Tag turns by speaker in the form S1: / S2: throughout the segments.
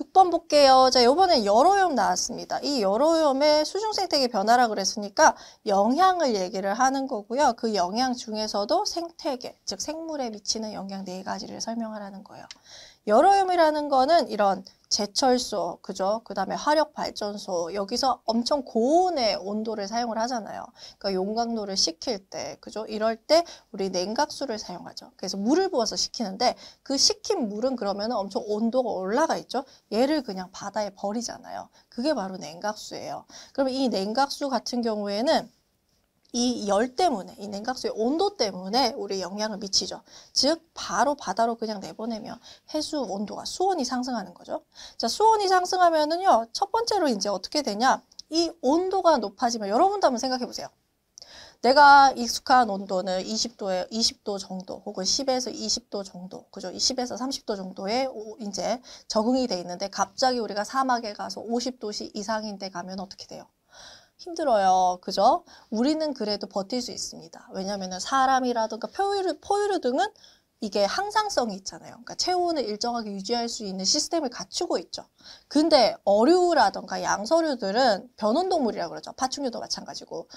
S1: 6번 볼게요. 자, 요번에 열오염 나왔습니다. 이 열오염의 수중생태계 변화라 그랬으니까 영향을 얘기를 하는 거고요. 그 영향 중에서도 생태계, 즉 생물에 미치는 영향 네 가지를 설명하라는 거예요. 열오염이라는 거는 이런 제철소, 그죠? 그 다음에 화력발전소, 여기서 엄청 고온의 온도를 사용을 하잖아요. 그러니까 용광로를 식힐 때, 그죠? 이럴 때 우리 냉각수를 사용하죠. 그래서 물을 부어서 식히는데 그 식힌 물은 그러면 엄청 온도가 올라가 있죠? 얘를 그냥 바다에 버리잖아요. 그게 바로 냉각수예요. 그럼 이 냉각수 같은 경우에는 이열 때문에 이 냉각수의 온도 때문에 우리 영향을 미치죠. 즉 바로 바다로 그냥 내보내면 해수 온도가 수온이 상승하는 거죠. 자 수온이 상승하면은요 첫 번째로 이제 어떻게 되냐 이 온도가 높아지면 여러분도 한번 생각해 보세요. 내가 익숙한 온도는 20도에 20도 정도 혹은 10에서 20도 정도 그죠 10에서 30도 정도에 오, 이제 적응이 돼 있는데 갑자기 우리가 사막에 가서 50도씨 이상인 데 가면 어떻게 돼요? 힘들어요. 그죠? 우리는 그래도 버틸 수 있습니다. 왜냐하면 사람이라든가 포유류, 포유류 등은 이게 항상성이 있잖아요. 그러니까 체온을 일정하게 유지할 수 있는 시스템을 갖추고 있죠. 근데 어류라든가 양서류들은 변온동물이라고 그러죠. 파충류도 마찬가지고.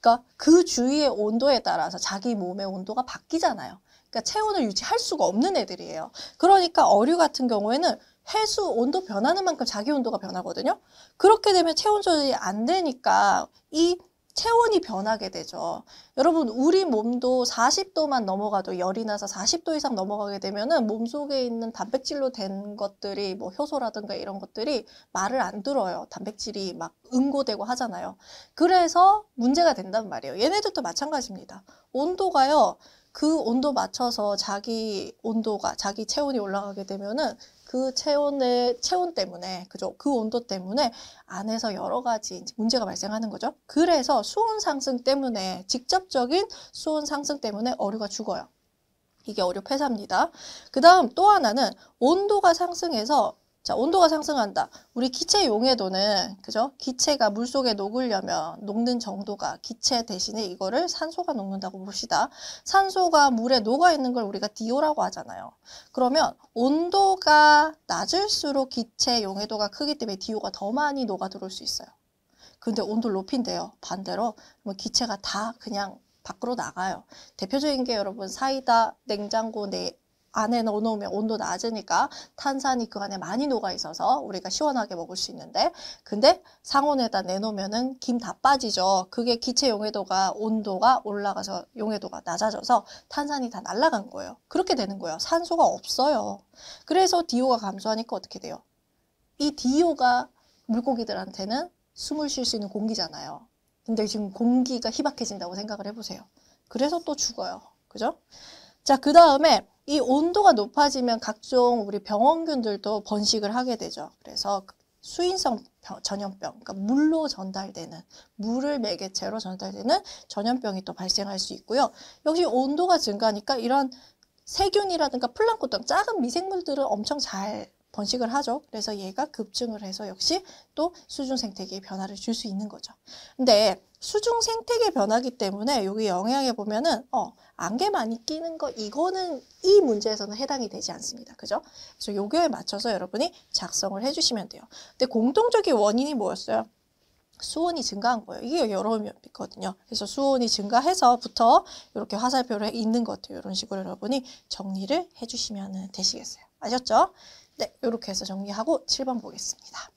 S1: 그러니까 그 주위의 온도에 따라서 자기 몸의 온도가 바뀌잖아요. 그러니까 체온을 유지할 수가 없는 애들이에요. 그러니까 어류 같은 경우에는 해수 온도 변하는 만큼 자기 온도가 변하거든요. 그렇게 되면 체온 조절이 안 되니까 이 체온이 변하게 되죠. 여러분 우리 몸도 40도만 넘어가도 열이 나서 40도 이상 넘어가게 되면은 몸속에 있는 단백질로 된 것들이 뭐 효소라든가 이런 것들이 말을 안 들어요. 단백질이 막 응고되고 하잖아요. 그래서 문제가 된단 말이에요. 얘네들도 마찬가지입니다. 온도가요. 그 온도 맞춰서 자기 온도가 자기 체온이 올라가게 되면은 그 체온의 체온 때문에 그죠 그 온도 때문에 안에서 여러 가지 문제가 발생하는 거죠. 그래서 수온 상승 때문에 직접적인 수온 상승 때문에 어류가 죽어요. 이게 어류 폐사입니다. 그 다음 또 하나는 온도가 상승해서 자, 온도가 상승한다. 우리 기체 용해도는 그죠? 기체가 물속에 녹으려면 녹는 정도가 기체 대신에 이거를 산소가 녹는다고 봅시다. 산소가 물에 녹아 있는 걸 우리가 디오라고 하잖아요. 그러면 온도가 낮을수록 기체 용해도가 크기 때문에 디오가더 많이 녹아 들어올 수 있어요. 근데 온도를 높인대요. 반대로 그러면 기체가 다 그냥 밖으로 나가요. 대표적인 게 여러분 사이다 냉장고 내 안에 넣어놓으면 온도 낮으니까 탄산이 그 안에 많이 녹아 있어서 우리가 시원하게 먹을 수 있는데 근데 상온에다 내놓으면은 김 다 빠지죠. 그게 기체 용해도가 온도가 올라가서 용해도가 낮아져서 탄산이 다 날아간 거예요. 그렇게 되는 거예요. 산소가 없어요. 그래서 디오가 감소하니까 어떻게 돼요? 이디오가 물고기들한테는 숨을 쉴 수 있는 공기잖아요. 근데 지금 공기가 희박해진다고 생각을 해보세요. 그래서 또 죽어요. 그죠? 자, 그 다음에 이 온도가 높아지면 각종 우리 병원균들도 번식을 하게 되죠. 그래서 수인성 전염병, 그러니까 물로 전달되는, 물을 매개체로 전달되는 전염병이 또 발생할 수 있고요. 역시 온도가 증가하니까 이런 세균이라든가 플랑크톤, 작은 미생물들은 엄청 잘 번식을 하죠. 그래서 얘가 급증을 해서 역시 또 수중 생태계에 변화를 줄 수 있는 거죠. 근데 수중 생태계 변화기 때문에 여기 영향에 보면은 어, 안개 많이 끼는 거 이거는 이 문제에서는 해당이 되지 않습니다. 그죠? 그래서 요거에 맞춰서 여러분이 작성을 해주시면 돼요. 근데 공통적인 원인이 뭐였어요? 수온이 증가한 거예요. 이게 여러분이거든요. 그래서 수온이 증가해서부터 이렇게 화살표로 있는 것 같아요. 이런 식으로 여러분이 정리를 해주시면 되시겠어요. 아셨죠? 네, 이렇게 해서 정리하고 7번 보겠습니다.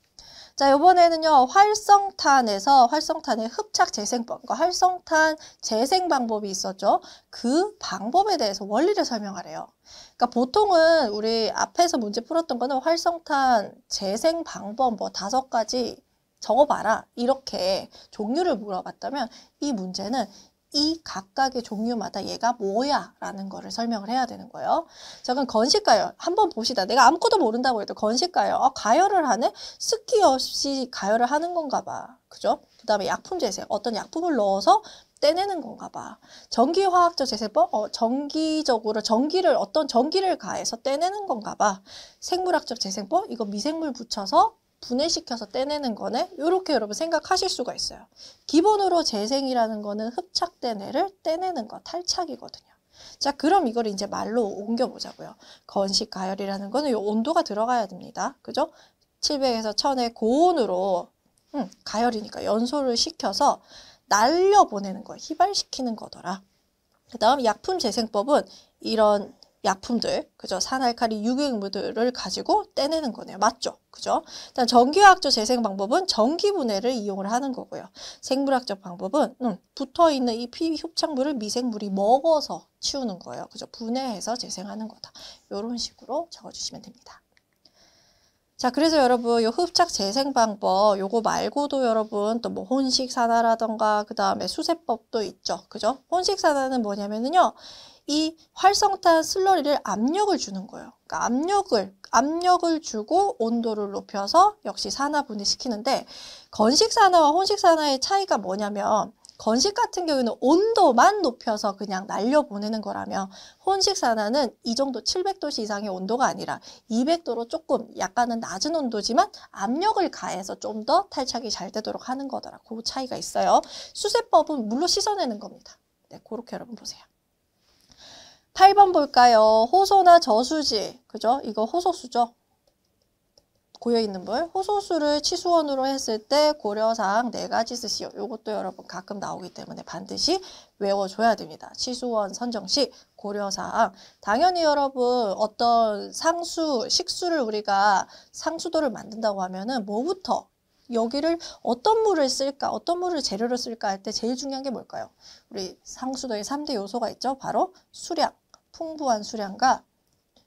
S1: 자, 이번에는요. 활성탄에서 활성탄의 흡착 재생법과 그러니까 활성탄 재생 방법이 있었죠. 그 방법에 대해서 원리를 설명하래요. 그러니까 보통은 우리 앞에서 문제 풀었던 거는 활성탄 재생 방법 뭐 다섯 가지 적어봐라 이렇게 종류를 물어봤다면 이 문제는 이 각각의 종류마다 얘가 뭐야 라는 거를 설명을 해야 되는 거예요. 자 그럼 건식가열 한번 봅시다. 내가 아무것도 모른다고 해도 건식가열 어, 가열을 하네? 습기 없이 가열을 하는 건가 봐. 그죠? 그 다음에 약품 재생 어떤 약품을 넣어서 떼내는 건가 봐. 전기화학적 재생법? 어, 전기적으로 전기를 어떤 전기를 가해서 떼내는 건가 봐. 생물학적 재생법? 이거 미생물 붙여서 분해시켜서 떼내는 거네 이렇게 여러분 생각하실 수가 있어요 기본으로 재생이라는 거는 흡착된 애를 떼내는 거 탈착이거든요 자 그럼 이걸 이제 말로 옮겨 보자고요 건식 가열이라는 거는 요 온도가 들어가야 됩니다 그죠 700에서 1000의 고온으로 음, 가열이니까 연소를 시켜서 날려보내는 거, 휘발시키는 거더라. 그 다음 약품 재생법은 이런 약품들, 그죠? 산알칼리 유기물들을 가지고 떼내는 거네요. 맞죠? 그죠? 일단 전기화학적 재생 방법은 전기 분해를 이용을 하는 거고요. 생물학적 방법은 음, 붙어 있는 이 피흡착물을 미생물이 먹어서 치우는 거예요. 그죠? 분해해서 재생하는 거다. 이런 식으로 적어주시면 됩니다. 자 그래서 여러분 요 흡착 재생 방법 요거 말고도 여러분 또 뭐 혼식 산화라던가 그 다음에 수세법도 있죠 그죠 혼식 산화는 뭐냐면은요 이 활성탄 슬러리를 압력을 주는 거예요. 그러니까 압력을 압력을 주고 온도를 높여서 역시 산화 분해시키는데 건식 산화와 혼식 산화의 차이가 뭐냐면 건식 같은 경우는 온도만 높여서 그냥 날려보내는 거라면 혼식 산화는 이 정도 700도씨 이상의 온도가 아니라 200도로 조금 약간은 낮은 온도지만 압력을 가해서 좀 더 탈착이 잘 되도록 하는 거더라. 그 차이가 있어요. 수세법은 물로 씻어내는 겁니다. 네, 그렇게 여러분 보세요. 8번 볼까요? 호소나 저수지. 그죠? 이거 호소수죠? 고여있는 물. 호소수를 치수원으로 했을 때 고려사항 4가지 쓰시오. 이것도 여러분 가끔 나오기 때문에 반드시 외워줘야 됩니다. 치수원 선정시 고려사항. 당연히 여러분 어떤 상수, 식수를 우리가 상수도를 만든다고 하면은 뭐부터 여기를 어떤 물을 쓸까, 어떤 물을 재료로 쓸까 할 때 제일 중요한 게 뭘까요? 우리 상수도의 3대 요소가 있죠. 바로 수량, 풍부한 수량과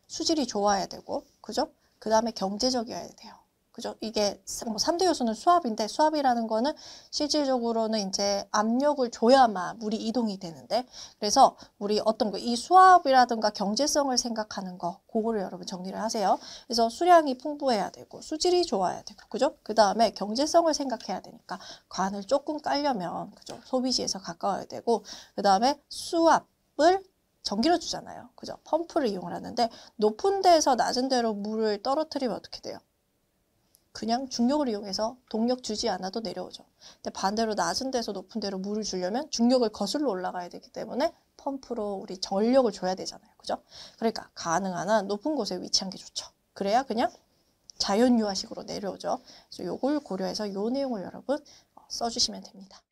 S1: 수질이 좋아야 되고 그죠? 그 다음에 경제적이어야 돼요. 그죠? 이게 뭐삼대 요소는 수압인데 수압이라는 거는 실질적으로는 이제 압력을 줘야만 물이 이동이 되는데 그래서 우리 어떤 거 이 수압이라든가 경제성을 생각하는 거 그거를 여러분 정리를 하세요. 그래서 수량이 풍부해야 되고 수질이 좋아야 되고 그죠? 그 다음에 경제성을 생각해야 되니까 관을 조금 깔려면 그죠? 소비지에서 가까워야 되고 그 다음에 수압을 전기로 주잖아요. 그죠? 펌프를 이용을 하는데 높은 데에서 낮은 데로 물을 떨어뜨리면 어떻게 돼요? 그냥 중력을 이용해서 동력 주지 않아도 내려오죠. 근데 반대로 낮은 데서 높은 데로 물을 주려면 중력을 거슬러 올라가야 되기 때문에 펌프로 우리 전력을 줘야 되잖아요. 그죠? 그러니까 가능한 한 높은 곳에 위치한 게 좋죠. 그래야 그냥 자연유화식으로 내려오죠. 그래서 요걸 고려해서 요 내용을 여러분 써주시면 됩니다.